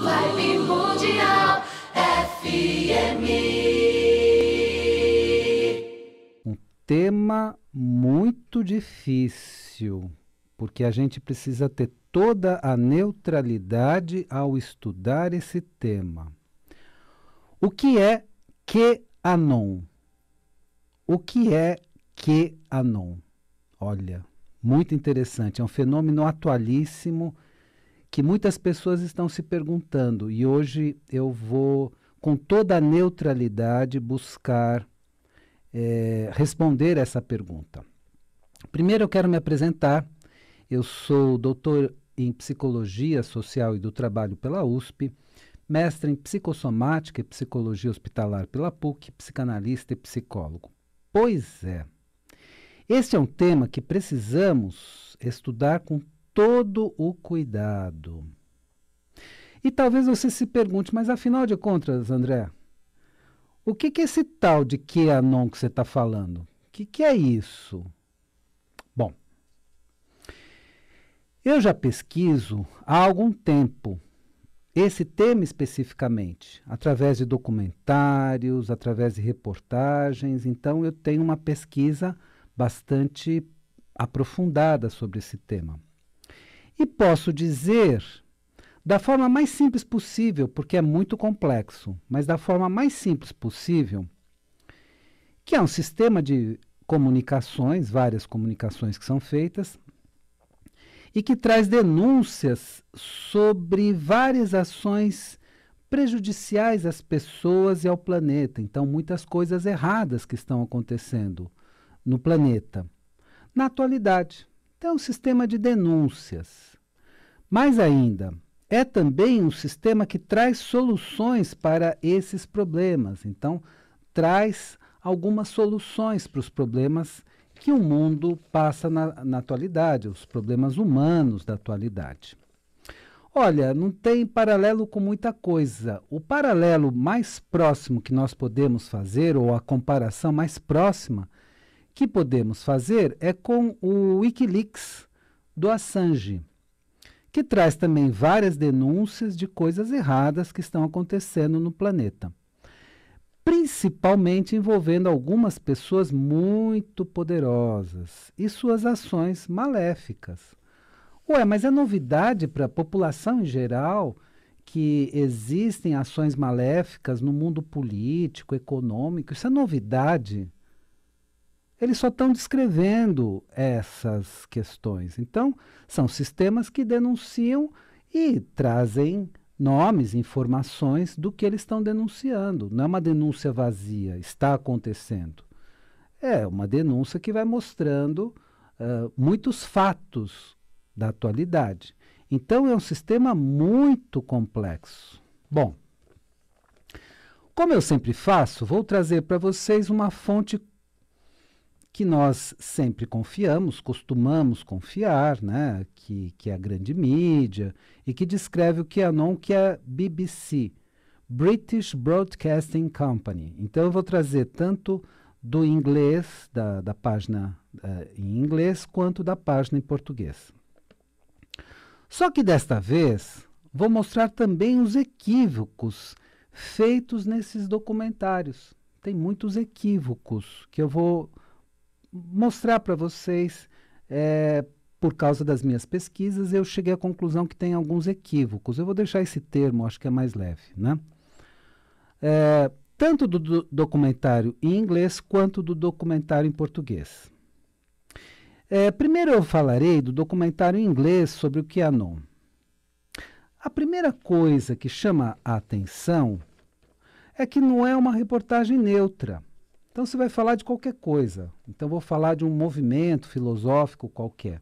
Live Mundial FM. Um tema muito difícil, porque a gente precisa ter toda a neutralidade ao estudar esse tema. O que é QAnon? O que é QAnon? Olha, muito interessante, é um fenômeno atualíssimo que muitas pessoas estão se perguntando, e hoje eu vou, com toda a neutralidade, buscar é, responder essa pergunta. Primeiro, eu quero me apresentar. Eu sou doutor em Psicologia Social e do Trabalho pela USP, mestre em Psicossomática e Psicologia Hospitalar pela PUC, psicanalista e psicólogo. Pois é, este é um tema que precisamos estudar com todo o cuidado. E talvez você se pergunte, mas afinal de contas, André, o que, que é esse tal de QAnon que você está falando? O que, que é isso? Bom, eu já pesquiso há algum tempo esse tema especificamente, através de documentários, através de reportagens. Então, eu tenho uma pesquisa bastante aprofundada sobre esse tema. E posso dizer, da forma mais simples possível, porque é muito complexo, mas da forma mais simples possível, que é um sistema de comunicações, várias comunicações que são feitas, e que traz denúncias sobre várias ações prejudiciais às pessoas e ao planeta. Então, muitas coisas erradas que estão acontecendo no planeta. Na atualidade, então, é um sistema de denúncias. Mais ainda, é também um sistema que traz soluções para esses problemas. Então, traz algumas soluções para os problemas que o mundo passa na, na, atualidade, os problemas humanos da atualidade. Olha, não tem paralelo com muita coisa. O paralelo mais próximo que nós podemos fazer, ou a comparação mais próxima que podemos fazer, é com o Wikileaks do Assange que traz também várias denúncias de coisas erradas que estão acontecendo no planeta, principalmente envolvendo algumas pessoas muito poderosas e suas ações maléficas. Ué, mas é novidade para a população em geral que existem ações maléficas no mundo político, econômico? Isso é novidade? eles só estão descrevendo essas questões. Então, são sistemas que denunciam e trazem nomes, informações do que eles estão denunciando. Não é uma denúncia vazia, está acontecendo. É uma denúncia que vai mostrando uh, muitos fatos da atualidade. Então, é um sistema muito complexo. Bom, como eu sempre faço, vou trazer para vocês uma fonte que nós sempre confiamos, costumamos confiar, né? que, que é a grande mídia, e que descreve o QAnon, que é a é BBC, British Broadcasting Company. Então eu vou trazer tanto do inglês, da, da página uh, em inglês, quanto da página em português. Só que desta vez vou mostrar também os equívocos feitos nesses documentários. Tem muitos equívocos que eu vou mostrar para vocês, é, por causa das minhas pesquisas, eu cheguei à conclusão que tem alguns equívocos. Eu vou deixar esse termo, acho que é mais leve, né? É, tanto do, do documentário em inglês quanto do documentário em português. É, primeiro eu falarei do documentário em inglês sobre o QAnon. A primeira coisa que chama a atenção é que não é uma reportagem neutra. Então você vai falar de qualquer coisa. Então vou falar de um movimento filosófico qualquer.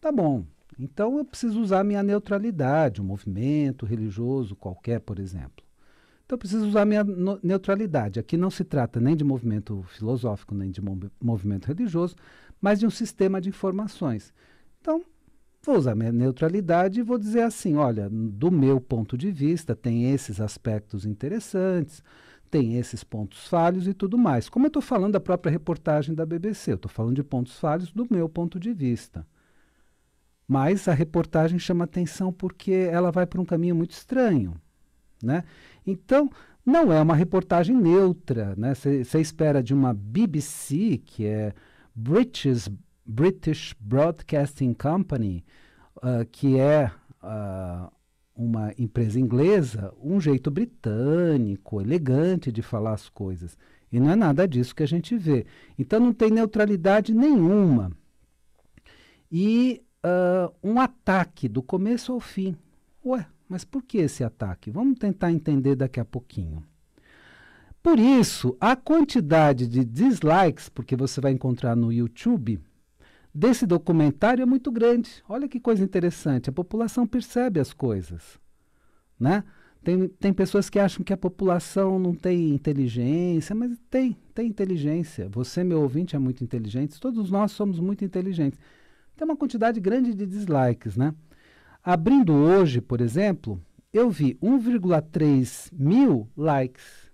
Tá bom. Então eu preciso usar minha neutralidade, um movimento religioso qualquer, por exemplo. Então eu preciso usar minha neutralidade. Aqui não se trata nem de movimento filosófico, nem de movimento religioso, mas de um sistema de informações. Então, vou usar minha neutralidade e vou dizer assim: olha, do meu ponto de vista, tem esses aspectos interessantes tem esses pontos falhos e tudo mais. Como eu estou falando da própria reportagem da BBC, eu estou falando de pontos falhos do meu ponto de vista. Mas a reportagem chama atenção porque ela vai para um caminho muito estranho. Né? Então, não é uma reportagem neutra. Você né? espera de uma BBC, que é British, British Broadcasting Company, uh, que é uh, uma empresa inglesa um jeito britânico, elegante de falar as coisas. E não é nada disso que a gente vê. Então não tem neutralidade nenhuma. E uh, um ataque do começo ao fim. Ué, mas por que esse ataque? Vamos tentar entender daqui a pouquinho. Por isso, a quantidade de dislikes, porque você vai encontrar no YouTube, desse documentário é muito grande. Olha que coisa interessante, a população percebe as coisas, né? Tem, tem pessoas que acham que a população não tem inteligência, mas tem, tem inteligência. Você, meu ouvinte, é muito inteligente, todos nós somos muito inteligentes. Tem uma quantidade grande de dislikes, né? Abrindo hoje, por exemplo, eu vi 1,3 mil likes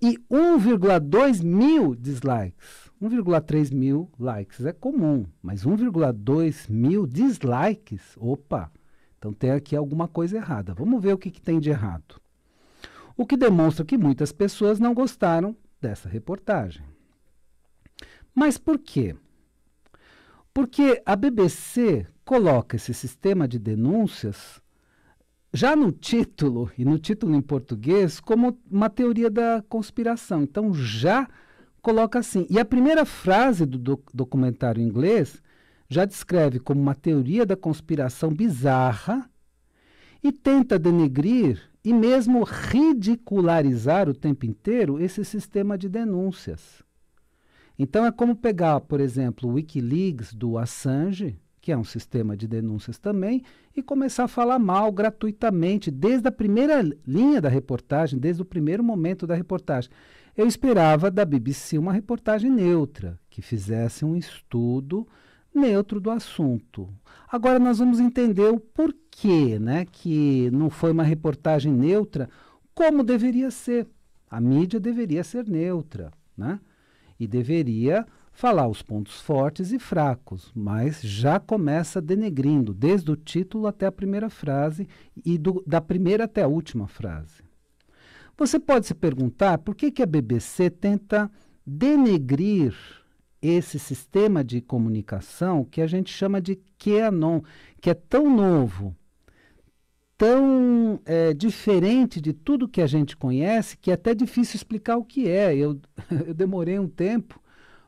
e 1,2 mil dislikes. 1,3 mil likes é comum, mas 1,2 mil dislikes, opa, então tem aqui alguma coisa errada. Vamos ver o que, que tem de errado. O que demonstra que muitas pessoas não gostaram dessa reportagem. Mas por quê? Porque a BBC coloca esse sistema de denúncias já no título, e no título em português, como uma teoria da conspiração. Então já coloca assim. E a primeira frase do doc documentário em inglês já descreve como uma teoria da conspiração bizarra e tenta denegrir e mesmo ridicularizar o tempo inteiro esse sistema de denúncias. Então é como pegar, por exemplo, o Wikileaks do Assange, que é um sistema de denúncias também, e começar a falar mal gratuitamente desde a primeira linha da reportagem, desde o primeiro momento da reportagem. Eu esperava da BBC uma reportagem neutra, que fizesse um estudo neutro do assunto. Agora nós vamos entender o porquê, né, que não foi uma reportagem neutra, como deveria ser. A mídia deveria ser neutra, né? E deveria falar os pontos fortes e fracos, mas já começa denegrindo, desde o título até a primeira frase e do, da primeira até a última frase. Você pode se perguntar por que, que a BBC tenta denegrir esse sistema de comunicação que a gente chama de QAnon, que é tão novo, tão é, diferente de tudo que a gente conhece, que é até difícil explicar o que é. Eu, eu demorei um tempo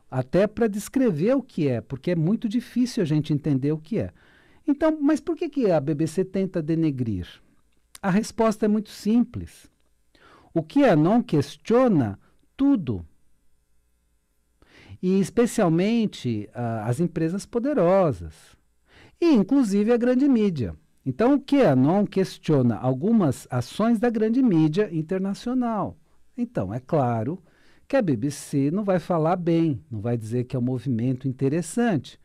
até para descrever o que é, porque é muito difícil a gente entender o que é. Então, mas por que, que a BBC tenta denegrir? A resposta é muito simples. O que Anon questiona tudo. E especialmente uh, as empresas poderosas. E inclusive a grande mídia. Então, o QAnon questiona algumas ações da grande mídia internacional. Então, é claro que a BBC não vai falar bem, não vai dizer que é um movimento interessante,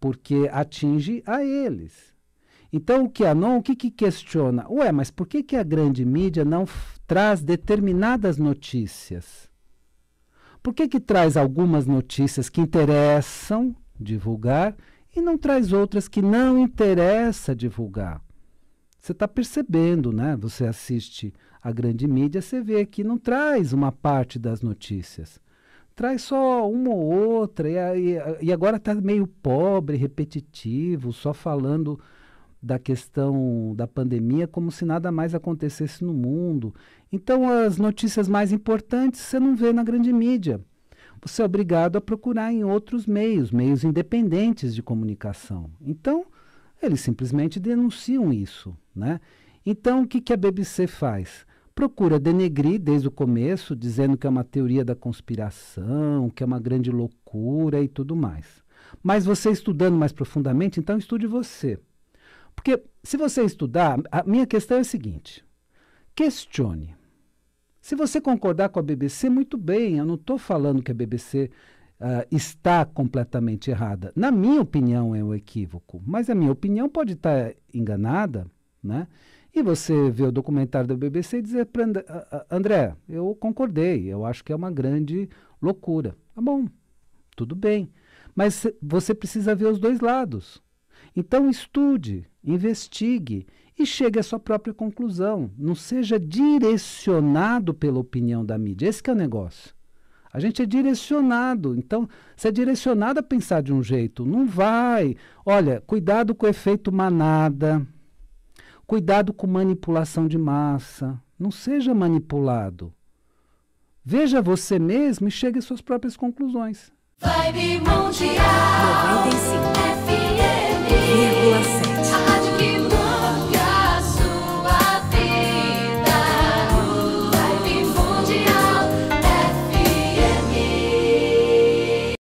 porque atinge a eles. Então, o Kianon, o que, que questiona? Ué, mas por que, que a grande mídia não traz determinadas notícias? Por que, que traz algumas notícias que interessam divulgar e não traz outras que não interessa divulgar? Você está percebendo, né? Você assiste a grande mídia, você vê que não traz uma parte das notícias traz só uma ou outra, e, e, e agora está meio pobre, repetitivo, só falando da questão da pandemia como se nada mais acontecesse no mundo. Então, as notícias mais importantes você não vê na grande mídia. Você é obrigado a procurar em outros meios, meios independentes de comunicação. Então, eles simplesmente denunciam isso. Né? Então, o que, que a BBC faz? Procura denegrir desde o começo, dizendo que é uma teoria da conspiração, que é uma grande loucura e tudo mais. Mas você estudando mais profundamente, então estude você. Porque se você estudar, a minha questão é a seguinte: questione. Se você concordar com a BBC, muito bem, eu não estou falando que a BBC uh, ah, está completamente errada. Na minha opinião, é um equívoco, mas a minha opinião pode estar tá enganada, né? E você vê o documentário da BBC e dizer para And ah, ah, André, eu concordei, eu acho que é uma grande loucura. Tá bom, tudo bem. Mas você precisa ver os dois lados. Então estude, investigue e chegue à sua própria conclusão. Não seja direcionado pela opinião da mídia. Esse é o negócio. A gente é direcionado. Então, você é direcionado a pensar de um jeito. Não vai. Olha, cuidado com o efeito manada. Cuidado com manipulação de massa. Não seja manipulado. Veja você mesmo e chegue às suas próprias conclusões. Vibe Mundial 95 FM